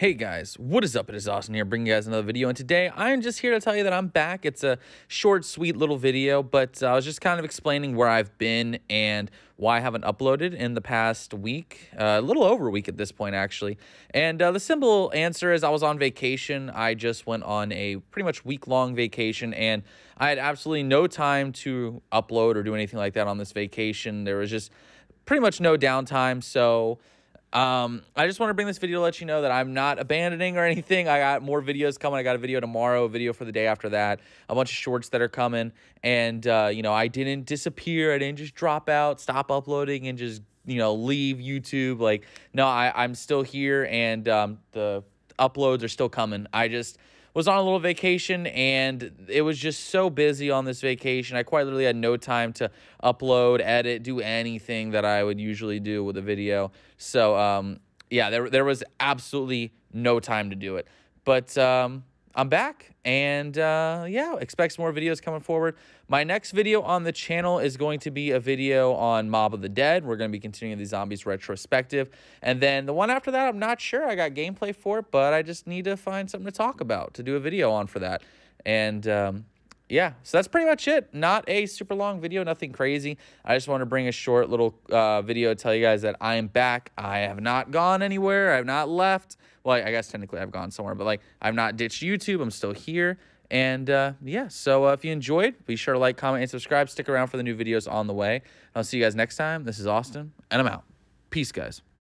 Hey guys, what is up? It is Austin here, bringing you guys another video. And today I'm just here to tell you that I'm back. It's a short, sweet little video, but uh, I was just kind of explaining where I've been and why I haven't uploaded in the past week, uh, a little over a week at this point, actually. And uh, the simple answer is I was on vacation. I just went on a pretty much week long vacation, and I had absolutely no time to upload or do anything like that on this vacation. There was just pretty much no downtime. So, um, I just want to bring this video to let you know that I'm not abandoning or anything. I got more videos coming. I got a video tomorrow, a video for the day after that, a bunch of shorts that are coming. And, uh, you know, I didn't disappear. I didn't just drop out, stop uploading, and just, you know, leave YouTube. Like, no, I, I'm still here and um, the uploads are still coming. I just was on a little vacation and it was just so busy on this vacation. I quite literally had no time to upload, edit, do anything that I would usually do with a video. So, um, yeah, there, there was absolutely no time to do it. But um, I'm back and uh, yeah, expect more videos coming forward. My next video on the channel is going to be a video on Mob of the Dead. We're going to be continuing the Zombies retrospective. And then the one after that, I'm not sure. I got gameplay for it, but I just need to find something to talk about to do a video on for that. And um, yeah, so that's pretty much it. Not a super long video, nothing crazy. I just want to bring a short little uh, video to tell you guys that I am back. I have not gone anywhere. I have not left. Well, I guess technically I've gone somewhere, but like I've not ditched YouTube. I'm still here. And uh, yeah, so uh, if you enjoyed, be sure to like, comment, and subscribe. Stick around for the new videos on the way. I'll see you guys next time. This is Austin, and I'm out. Peace, guys.